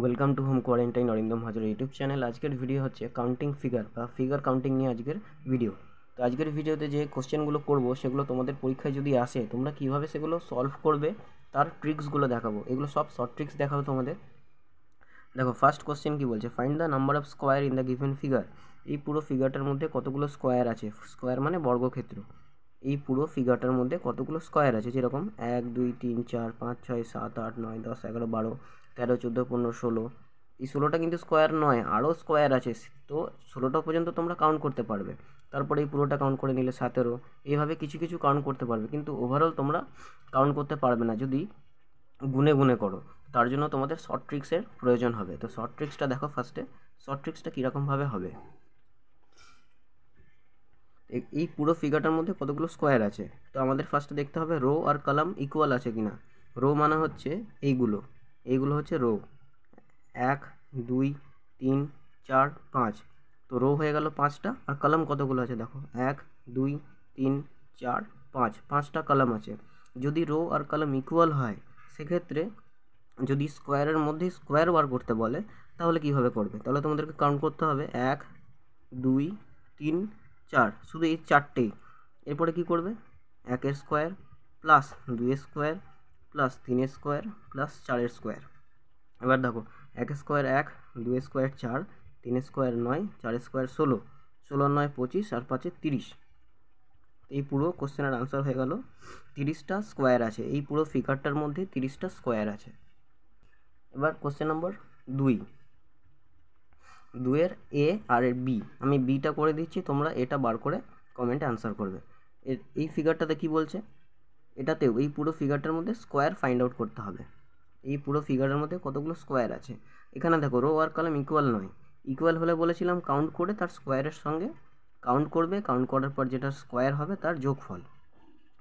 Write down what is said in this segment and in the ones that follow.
welcome to home quarantine Arindam Hazra YouTube channel আজকের ভিডিও হচ্ছে কাউন্টিং ফিগার বা ফিগার কাউন্টিং নিয়ে আজকের ভিডিও তো আজকের ভিডিওতে যে কোশ্চেনগুলো করব সেগুলো তোমাদের পরীক্ষায় যদি আসে তোমরা কিভাবে সেগুলো সলভ করবে তার ট্রিক্সগুলো দেখাবো এগুলো সব শর্ট ট্রিক্স দেখাবো তোমাদের দেখো ফার্স্ট কোশ্চেন কী বলছে find the number of square in the given figure এই পুরো ফিগারটার মধ্যে কতগুলো স্কোয়ার আছে স্কোয়ার মানে বর্গক্ষেত্র এই পুরো ফিগারটার মধ্যে কতগুলো স্কোয়ার আছে যেরকম এক দুই তিন চার পাঁচ ছয় সাত আট নয় দশ এগারো বারো তেরো চোদ্দো পনেরো ষোলো এই ষোলোটা কিন্তু স্কোয়ার নয় আরও স্কোয়ার আছে তো ষোলোটা পর্যন্ত তোমরা কাউন্ট করতে পারবে তারপরে এই পুরোটা কাউন্ট করে নিলে সতেরো এইভাবে কিছু কিছু কাউন্ট করতে পারবে কিন্তু ওভারঅল তোমরা কাউন্ট করতে পারবে না যদি গুনে গুনে করো তার জন্য তোমাদের শর্ট ট্রিক্সের প্রয়োজন হবে তো শর্ট ট্রিক্সটা দেখো ফার্স্টে শর্ট ট্রিক্সটা কীরকমভাবে হবে এই পুরো ফিগারটার মধ্যে কতগুলো স্কোয়ার আছে তো আমাদের ফার্স্টে দেখতে হবে রো আর কলাম ইকুয়াল আছে কিনা রো মানে হচ্ছে এইগুলো এইগুলো হচ্ছে রো এক দুই তিন চার পাঁচ তো রো হয়ে গেল পাঁচটা আর কলাম কতগুলো আছে দেখো এক দুই তিন চার পাঁচ পাঁচটা কলাম আছে যদি রো আর কলাম ইকুয়াল হয় সেক্ষেত্রে যদি স্কোয়ারের মধ্যে স্কোয়ার বার করতে বলে তাহলে কীভাবে করবে তাহলে তোমাদেরকে কাউন্ট করতে হবে এক দুই তিন চার শুধু এই চারটেই এরপরে কি করবে একের স্কোয়ার প্লাস দুইয়ের স্কোয়ার প্লাস তিনের স্কোয়ার প্লাস চারের স্কোয়ার এবার দেখো এক স্কোয়ার এক দুই স্কোয়ার চার তিন স্কোয়ার নয় চার স্কোয়ার ষোলো ষোলো নয় পঁচিশ আর পাঁচে তিরিশ এই পুরো কোশ্চেনের আনসার হয়ে গেল তিরিশটা স্কোয়ার আছে এই পুরো ফিগারটার মধ্যে তিরিশটা স্কোয়ার আছে এবার কোশ্চেন নম্বর দুই দুয়ের এ আর এর বি আমি বিটা করে দিচ্ছি তোমরা এটা বার করে কমেন্টে আনসার করবে এর এই ফিগারটাতে কি বলছে এটাতেও এই পুরো ফিগারটার মধ্যে স্কোয়ার ফাইন্ড আউট করতে হবে এই পুরো ফিগারের মধ্যে কতগুলো স্কোয়ার আছে এখানে দেখো রো আর কলাম ইকুয়াল নয় ইকুয়াল হলে বলেছিলাম কাউন্ট করে তার স্কোয়ারের সঙ্গে কাউন্ট করবে কাউন্ট করার পর যেটা স্কোয়ার হবে তার যোগফল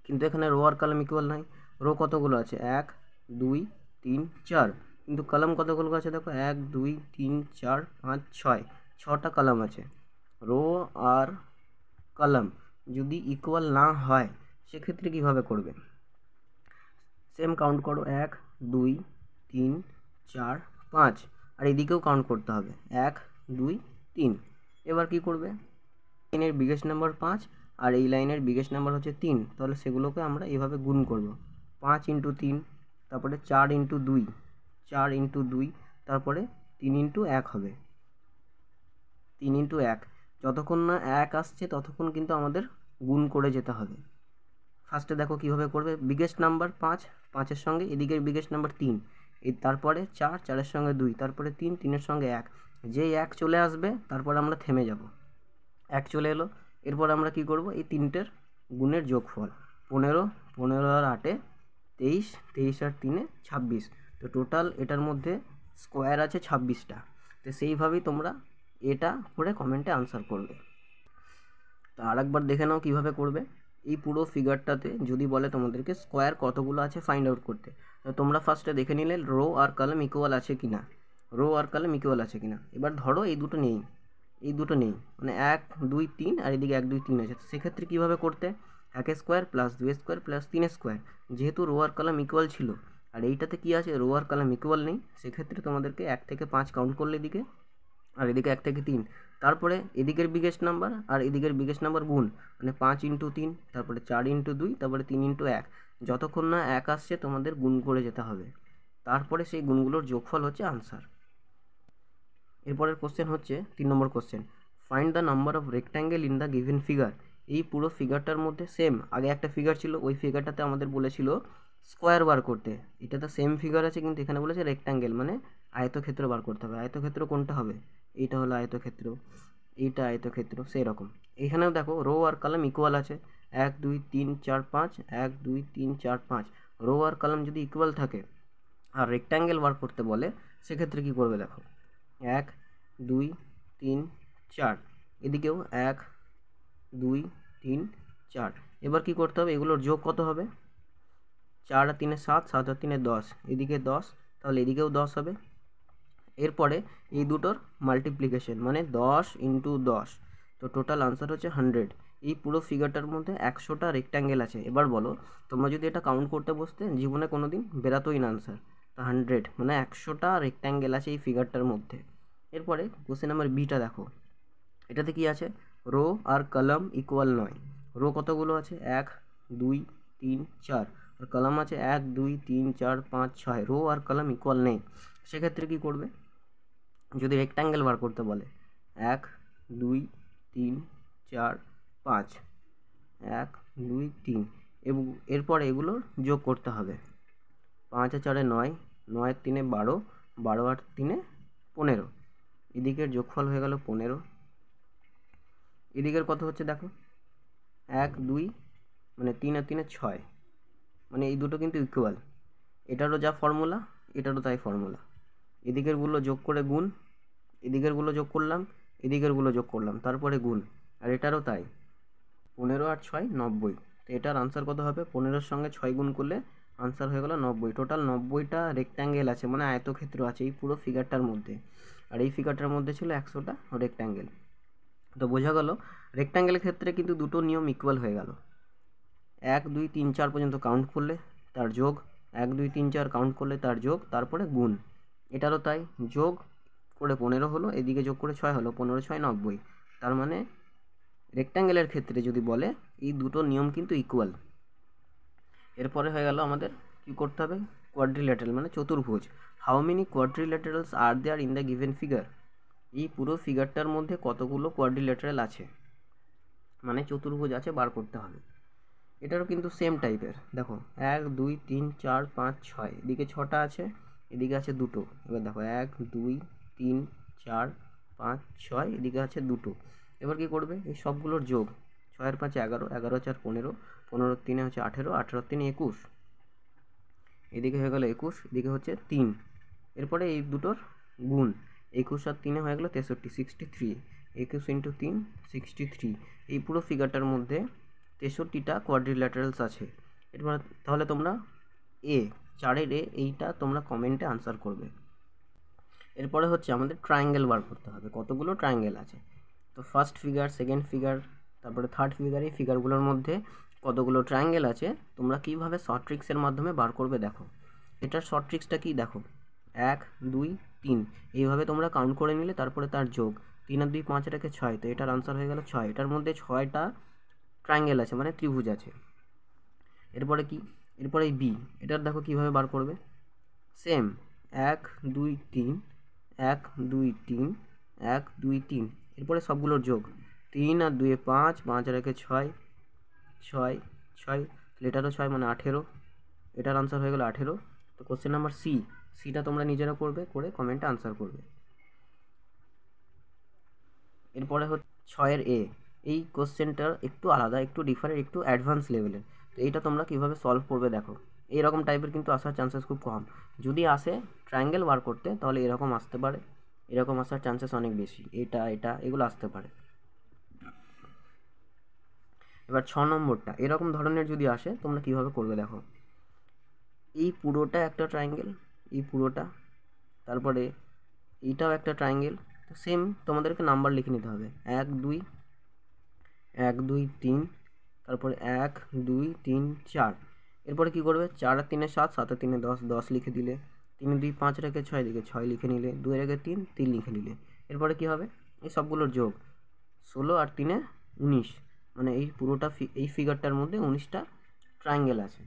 কিন্তু এখানে রো আর কলাম ইকুয়াল নয় রো কতগুলো আছে এক দুই তিন চার কিন্তু কলাম কতগুলো আছে দেখো এক দুই তিন চার পাঁচ ছয় ছটা কলাম আছে রো আর কলাম যদি ইকুয়াল না হয় সেক্ষেত্রে কীভাবে করবে সেম কাউন্ট করো এক দুই তিন চার পাঁচ আর এদিকেও কাউন্ট করতে হবে এক দুই তিন এবার কি করবে তিনের বিগেস্ট নাম্বার পাঁচ আর এই লাইনের বিগেস্ট নাম্বার হচ্ছে তিন তাহলে সেগুলোকে আমরা এভাবে গুণ করব পাঁচ ইন্টু তিন তারপরে চার ইন্টু দুই চার ইন্টু দুই তারপরে তিন ইন্টু এক হবে তিন ইন্টু এক যতক্ষণ না এক আসছে ততক্ষণ কিন্তু আমাদের গুণ করে যেতে হবে ফার্স্টে দেখো কীভাবে করবে বিগেস্ট নাম্বার পাঁচ পাঁচের সঙ্গে এদিকের বিগেস্ট নাম্বার তিন এই তারপরে চার চারের সঙ্গে দুই তারপরে তিন তিনের সঙ্গে এক যেই এক চলে আসবে তারপর আমরা থেমে যাব এক চলে এলো এরপর আমরা কি করব এই তিনটের গুণের যোগফল পনেরো পনেরো আর আটে তেইশ তেইশ আর তিনে ছাব্বিশ তো টোটাল এটার মধ্যে স্কোয়ার আছে ছাব্বিশটা তো সেইভাবেই তোমরা এটা করে কমেন্টে আনসার করবে তো আরেকবার দেখে নাও কীভাবে করবে এই পুরো ফিগারটাতে যদি বলে তোমাদেরকে স্কোয়ার কতগুলো আছে ফাইন্ড আউট করতে তো তোমরা ফার্স্টে দেখে নিলে রো আর কলম ইকুয়াল আছে কি না রো আর কলম ইকুয়াল আছে কি না এবার ধরো এই দুটো নেই এই দুটো নেই মানে এক দুই তিন আর এদিকে এক দুই তিন আছে সেক্ষেত্রে কীভাবে করতে এক স্কোয়ার প্লাস দুই স্কোয়ার প্লাস তিন স্কোয়ার যেহেতু রো আর কলম ইকুয়াল ছিল আর এইটাতে কী আছে রো আর কলম ইকুয়াল নেই সেক্ষেত্রে তোমাদেরকে এক থেকে পাঁচ কাউন্ট করলে এদিকে আর এদিকে এক থেকে তিন তারপরে এদিকের বিগেস্ট নাম্বার আর এদিকের বিগেস্ট নাম্বার গুণ মানে পাঁচ ইন্টু তিন তারপরে চার ইন্টু দুই তারপরে তিন ইন্টু এক যতক্ষণ না এক আসছে তোমাদের গুণ করে যেতে হবে তারপরে সেই গুণগুলোর যোগফল হচ্ছে আনসার এরপরের কোশ্চেন হচ্ছে তিন নম্বর question find the number of rectangle in the given figure এই পুরো ফিগারটার মধ্যে সেম আগে একটা ফিগার ছিল ওই ফিগারটাতে আমাদের বলেছিল স্কোয়ার বার করতে এটা তো সেম ফিগার আছে কিন্তু এখানে বলেছে রেক্ট্যাঙ্গেল মানে আয়তক্ষেত্র বার করতে হবে আয়তক্ষেত্র কোনটা হবে এইটা হলো আয়তক্ষেত্র এইটা আয়তক্ষেত্র সেই রকম এখানেও দেখো রো আর কলাম ইকুয়াল আছে এক দুই তিন চার পাঁচ এক দুই তিন চার পাঁচ রো আর কলাম যদি ইকুয়াল থাকে আর রেক্ট্যাঙ্গেল বার করতে বলে সেক্ষেত্রে কী করবে দেখো এক দুই তিন চার এদিকেও এক দুই তিন চার এবার কি করতে হবে এগুলোর যোগ কত হবে চার আর তিনে সাত সাত আর তিনে দশ এদিকে দশ তাহলে এদিকেও দশ হবে এরপরে এই দুটোর মাল্টিপ্লিকেশন মানে দশ ইন্টু দশ তো টোটাল আনসার হচ্ছে হান্ড্রেড এই পুরো ফিগারটার মধ্যে একশোটা রেক্ট্যাঙ্গেল আছে এবার বলো তোমরা যদি এটা কাউন্ট করতে বসতে জীবনে কোনো দিন বেরাতোই না আনসার তা হান্ড্রেড মানে একশোটা রেক্ট্যাঙ্গেল আছে এই ফিগারটার মধ্যে এরপরে কোশ্চেন নাম্বার বিটা দেখো এটাতে কি আছে রো আর কলাম ইকুয়াল নয় রো কতগুলো আছে এক দুই তিন চার আর কলাম আছে এক দুই তিন চার পাঁচ ছয় রো আর কলাম ইকুয়াল নেই সেক্ষেত্রে কী করবে যদি রেক্ট্যাঙ্গেল বার করতে বলে এক দুই তিন চার পাঁচ এক দুই তিন এবং এরপরে এগুলোর যোগ করতে হবে পাঁচ আর চারে নয় নয়ের তিনে বারো বারো আর তিনে পনেরো এদিকের যোগফল হয়ে গেল পনেরো এদিকের কত হচ্ছে দেখো এক দুই মানে তিন আর তিনে ছয় মানে এই দুটো কিন্তু ইকুয়াল এটারও যা ফর্মুলা এটারও তাই ফর্মুলা এদিকেরগুলো যোগ করে গুণ এদিকেরগুলো যোগ করলাম এদিকেরগুলো যোগ করলাম তারপরে গুণ আর এটারও তাই পনেরো আর ছয় নব্বই তো এটার আনসার কত হবে পনেরোর সঙ্গে ছয় গুণ করলে আনসার হয়ে গেল নব্বই টোটাল নব্বইটা রেক্ট্যাঙ্গেল আছে মানে আয়তক্ষেত্র আছে এই পুরো ফিগারটার মধ্যে আর এই ফিগারটার মধ্যে ছিল একশোটা রেক্ট্যাঙ্গেল তো বোঝা গেল রেক্ট্যাঙ্গেলের ক্ষেত্রে কিন্তু দুটো নিয়ম ইকুয়াল হয়ে গেল এক দুই তিন চার পর্যন্ত কাউন্ট করলে তার যোগ এক দুই তিন চার কাউন্ট করলে তার যোগ তারপরে গুণ এটারও তাই যোগ করে পনেরো হলো এদিকে যোগ করে ছয় হলো পনেরো ছয় নব্বই তার মানে রেক্ট্যাঙ্গেলের ক্ষেত্রে যদি বলে এই দুটো নিয়ম কিন্তু ইকুয়াল এরপরে হয়ে গেল আমাদের কী করতে হবে কোয়াড্রিলেটারাল মানে চতুর্ভুজ how many quadrilaterals are there in the given figure এই পুরো ফিগারটার মধ্যে কতগুলো কোয়াড্রিলেটারাল আছে মানে চতুর্ভুজ আছে বার করতে হবে এটারও কিন্তু সেম টাইপের দেখো এক দুই তিন চার পাঁচ ছয় এদিকে ছটা আছে এদিকে আছে দুটো এবার দেখো এক দুই তিন চার পাঁচ ছয় এদিকে আছে দুটো এবার কি করবে এই সবগুলোর যোগ ছয়ের পাঁচ এগারো এগারো চার পনেরো পনেরো তিনে হচ্ছে আঠেরো আঠেরো তিনে একুশ এদিকে হয়ে গেলো একুশ এদিকে হচ্ছে তিন এরপরে এই দুটোর গুণ একুশ আর তিনে হয়ে গেলো তেষট্টি সিক্সটি থ্রি একুশ ইন্টু তিন সিক্সটি থ্রি এই পুরো ফিগারটার মধ্যে তেষট্টিটা কোয়াড্রিল্যাটারালস আছে এর মানে তাহলে তোমরা এ চারের এ এইটা তোমরা কমেন্টে আনসার করবে এরপরে হচ্ছে আমাদের ট্রায়াঙ্গেল বার করতে হবে কতগুলো ট্রায়াঙ্গেল আছে তো ফার্স্ট ফিগার সেকেন্ড ফিগার তারপরে থার্ড ফিগার এই ফিগারগুলোর মধ্যে কতগুলো ট্রায়াঙ্গেল আছে তোমরা কীভাবে শর্ট ট্রিক্সের মাধ্যমে বার করবে দেখো এটার শর্ট ট্রিক্সটা কী দেখো এক দুই তিন এইভাবে তোমরা কাউন্ট করে নিলে তারপরে তার যোগ তিন আর দুই পাঁচ এটাকে ছয় তো এটার আনসার হয়ে গেল ছয় এটার মধ্যে ছয়টা ট্রায়াঙ্গেল আছে মানে ত্রিভুজ আছে এরপরে কি এরপরে বি এটার দেখো কিভাবে বার করবে সেম এক দুই তিন এক দুই তিন এক দুই তিন এরপরে সবগুলোর যোগ তিন আর দুয়ে পাঁচ পাঁচ আর একে ছয় ছয় ছয় লেটারও ছয় মানে আঠেরো এটার আনসার হয়ে গেলো আঠেরো তো কোশ্চেন নাম্বার সি সিটা তোমরা নিজেরা করবে করে কমেন্টে আনসার করবে এরপরে হচ্ছে ছয়ের এ এই কোশ্চেনটা একটু আলাদা একটু ডিফারেন্ট একটু অ্যাডভান্স লেভেলের তো এইটা তোমরা কীভাবে সলভ করবে দেখো রকম টাইপের কিন্তু আসার চান্সেস খুব কম যদি আসে ট্রায়াঙ্গেল বার করতে তাহলে এরকম আসতে পারে এরকম আসার চান্সেস অনেক বেশি এটা এটা এগুলো আসতে পারে এবার ছ নম্বরটা এরকম ধরনের যদি আসে তোমরা কিভাবে করবে দেখো এই পুরোটা একটা ট্রায়াঙ্গেল এই পুরোটা তারপরে এটাও একটা ট্রায়াঙ্গেল সেম তোমাদেরকে নাম্বার লিখে নিতে হবে এক দুই এক দুই তিন তারপরে এক দুই তিন চার এরপরে কী করবে চার আর তিনে সাত সাত আর তিনে দশ দশ লিখে দিলে তিনে দুই পাঁচ রেখে ছয় লিখে ছয় লিখে নিলে দুই রেখে তিন তিন লিখে নিলে এরপরে কী হবে এই সবগুলোর যোগ ষোলো আর তিনে উনিশ মানে এই পুরোটা ফি এই ফিগারটার মধ্যে উনিশটা ট্রায়াঙ্গেল আছে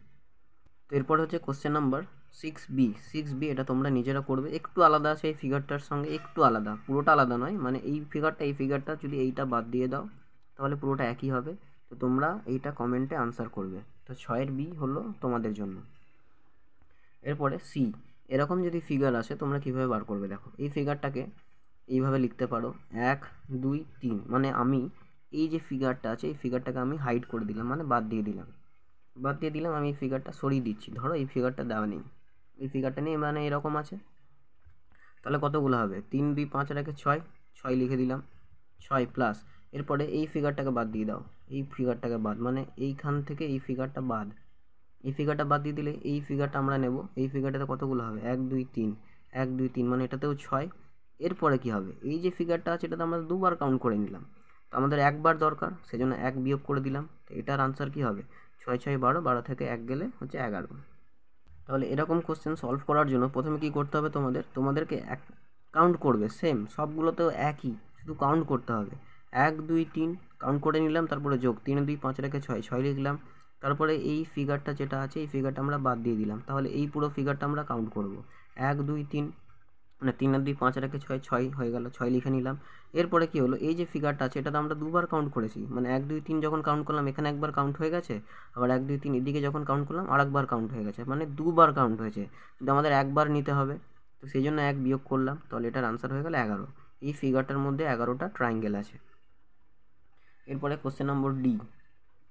তো এরপর হচ্ছে question number six B six B এটা তোমরা নিজেরা করবে একটু আলাদা আছে এই ফিগারটার সঙ্গে একটু আলাদা পুরোটা আলাদা নয় মানে এই ফিগারটা এই ফিগারটা যদি এইটা বাদ দিয়ে দাও তাহলে পুরোটা একই হবে তো তোমরা এইটা কমেন্টে আনসার করবে তো ছয়ের বি হলো তোমাদের জন্য এরপরে সি এরকম যদি ফিগার আসে তোমরা কিভাবে বার করবে দেখো এই ফিগারটাকে এইভাবে লিখতে পারো এক দুই তিন মানে আমি এই যে ফিগারটা আছে এই ফিগারটাকে আমি হাইড করে দিলাম মানে বাদ দিয়ে দিলাম বাদ দিয়ে দিলাম আমি এই ফিগারটা সরিয়ে দিচ্ছি ধরো এই ফিগারটা দেওয়া নেই এই ফিগারটা নেই মানে এরকম আছে তাহলে কতগুলো হবে তিন দুই পাঁচ আর ছয় ছয় লিখে দিলাম ছয় প্লাস এরপরে এই ফিগারটাকে বাদ দিয়ে দাও এই ফিগারটাকে বাদ মানে এইখান থেকে এই ফিগারটা বাদ এই ফিগারটা বাদ দিয়ে দিলে এই ফিগারটা আমরা নেব এই ফিগারটাতে কতগুলো হবে এক দুই তিন এক দুই তিন মানে এটাতেও ছয় এরপরে কি হবে এই যে ফিগারটা আছে এটাতে আমরা দুবার কাউন্ট করে নিলাম তো আমাদের একবার দরকার সেজন্য এক বিয়োগ করে দিলাম তো এটার আনসার কি হবে ছয় ছয় বারো বারো থেকে এক গেলে হচ্ছে এগারো তাহলে এরকম কোশ্চেন সলভ করার জন্য প্রথমে কি করতে হবে তোমাদের তোমাদেরকে এক কাউন্ট করবে সেম সবগুলোতেও একই শুধু কাউন্ট করতে হবে এক দুই তিন কাউন্ট করে নিলাম তারপরে যোগ তিন দুই পাঁচ রেখে ছয় ছয় লিখলাম তারপরে এই ফিগারটা যেটা আছে এই ফিগারটা আমরা বাদ দিয়ে দিলাম তাহলে এই পুরো ফিগারটা আমরা কাউন্ট করব এক দুই তিন মানে তিন আর দুই পাঁচ রেখে ছয় ছয় হয়ে গেল ছয় লিখে নিলাম এরপরে কি হলো এই যে ফিগারটা আছে এটা তো আমরা দুবার কাউন্ট করেছি মানে এক দুই তিন যখন কাউন্ট করলাম এখানে একবার কাউন্ট হয়ে গেছে আবার এক দুই তিন এদিকে যখন কাউন্ট করলাম আর একবার কাউন্ট হয়ে গেছে মানে দুবার কাউন্ট হয়েছে কিন্তু আমাদের একবার নিতে হবে তো সেই জন্য এক বিয়োগ করলাম তাহলে এটার আনসার হয়ে গেল এগারো এই ফিগারটার মধ্যে এগারোটা ট্রায়াঙ্গেল আছে এরপরে কোশ্চেন নম্বর ডি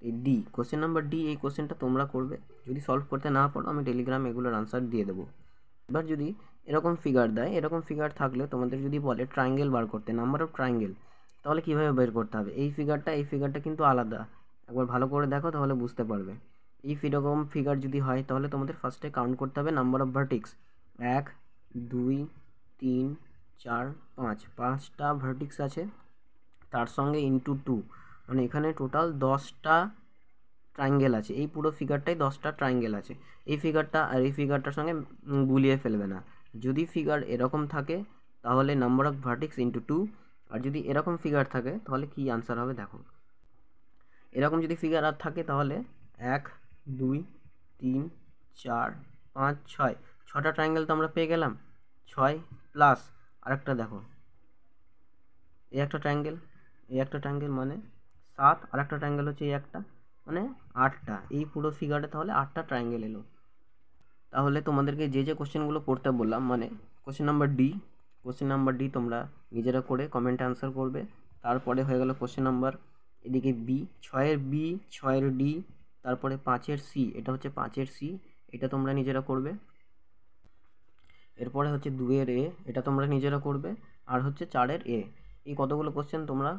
এই ডি কোশ্চেন নাম্বার ডি এই কোশ্চেনটা তোমরা করবে যদি সলভ করতে না পারো আমি টেলিগ্রাম এগুলোর আনসার দিয়ে দেবো এবার যদি এরকম ফিগার দেয় এরকম ফিগার থাকলে তোমাদের যদি বলে ট্রায়াঙ্গেল বার করতে নাম্বার অফ ট্রায়াঙ্গেল তাহলে কীভাবে বের করতে হবে এই ফিগারটা এই ফিগারটা কিন্তু আলাদা একবার ভালো করে দেখো তাহলে বুঝতে পারবে এই ফিরকম ফিগার যদি হয় তাহলে তোমাদের ফার্স্টে কাউন্ট করতে হবে নাম্বার অফ ভার্টিক্স এক দুই তিন চার পাঁচ পাঁচটা ভার্টিক্স আছে তার সঙ্গে ইন্টু টু মানে এখানে টোটাল দশটা ট্রায়াঙ্গেল আছে এই পুরো ফিগারটাই দশটা ট্রায়াঙ্গেল আছে এই ফিগারটা আর এই ফিগারটার সঙ্গে গুলিয়ে ফেলবে না যদি ফিগার এরকম থাকে তাহলে number of vertex into two আর যদি এরকম ফিগার থাকে তাহলে কি আনসার হবে দেখো এরকম যদি ফিগার আর থাকে তাহলে এক দুই তিন চার পাঁচ ছয় ছটা ট্রায়াঙ্গেল তো আমরা পেয়ে গেলাম ছয় প্লাস আরেকটা দেখো এই একটা ট্রায়াঙ্গেল এই একটা ট্রাইঙ্গেল মানে সাত আর একটা ট্রায়াঙ্গেল হচ্ছে এই একটা মানে আটটা এই পুরো ফিগারে তাহলে আটটা ট্রাঙ্গেল এলো তাহলে তোমাদেরকে যে যে কোশ্চেনগুলো করতে বললাম মানে question number D question number D তোমরা নিজেরা করে কমেন্টে অ্যান্সার করবে তারপরে হয়ে গেল কোশ্চেন নাম্বার এদিকে বি ছয়ের বি ছয়ের ডি তারপরে পাঁচের সি এটা হচ্ছে পাঁচের সি এটা তোমরা নিজেরা করবে এরপরে হচ্ছে দুয়ের এ এটা তোমরা নিজেরা করবে আর হচ্ছে চারের এ এই কতগুলো কোশ্চেন তোমরা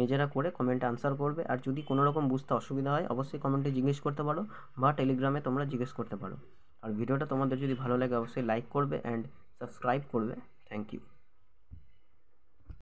নিজেরা করে কমেন্টে আনসার করবে আর যদি কোনো রকম বুঝতে অসুবিধা হয় অবশ্যই কমেন্টে জিজ্ঞেস করতে পারো বা টেলিগ্রামে তোমরা জিজ্ঞেস করতে পারো আর ভিডিওটা তোমাদের যদি ভালো লাগে অবশ্যই লাইক করবে অ্যান্ড সাবস্ক্রাইব করবে থ্যাংক ইউ